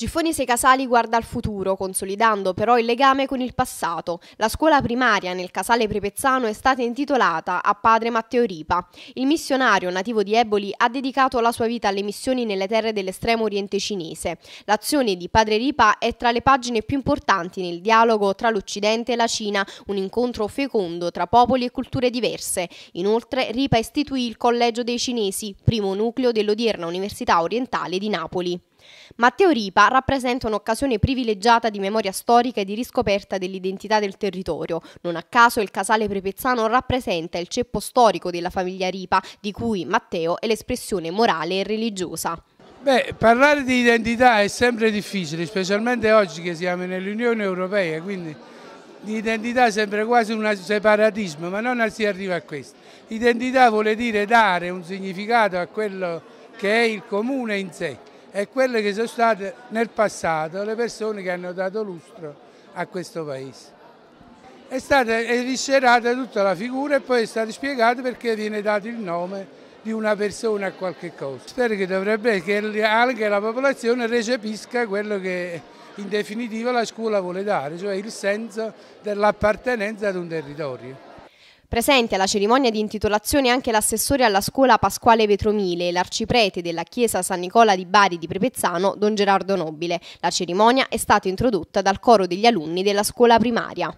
Gifoni Casali guarda al futuro, consolidando però il legame con il passato. La scuola primaria nel Casale Prepezzano è stata intitolata a padre Matteo Ripa. Il missionario nativo di Eboli ha dedicato la sua vita alle missioni nelle terre dell'estremo oriente cinese. L'azione di padre Ripa è tra le pagine più importanti nel dialogo tra l'Occidente e la Cina, un incontro fecondo tra popoli e culture diverse. Inoltre Ripa istituì il Collegio dei Cinesi, primo nucleo dell'odierna Università Orientale di Napoli. Matteo Ripa rappresenta un'occasione privilegiata di memoria storica e di riscoperta dell'identità del territorio. Non a caso il casale prepezzano rappresenta il ceppo storico della famiglia Ripa, di cui Matteo è l'espressione morale e religiosa. Beh, parlare di identità è sempre difficile, specialmente oggi che siamo nell'Unione Europea, quindi l'identità è sempre quasi un separatismo, ma non si arriva a questo. Identità vuole dire dare un significato a quello che è il comune in sé e quelle che sono state nel passato le persone che hanno dato lustro a questo Paese. È stata eviscerata tutta la figura e poi è stato spiegato perché viene dato il nome di una persona a qualche cosa. Spero che dovrebbe che anche la popolazione recepisca quello che in definitiva la scuola vuole dare, cioè il senso dell'appartenenza ad un territorio. Presente alla cerimonia di intitolazione anche l'assessore alla scuola Pasquale Vetromile e l'arciprete della chiesa San Nicola di Bari di Prepezzano, don Gerardo Nobile. La cerimonia è stata introdotta dal coro degli alunni della scuola primaria.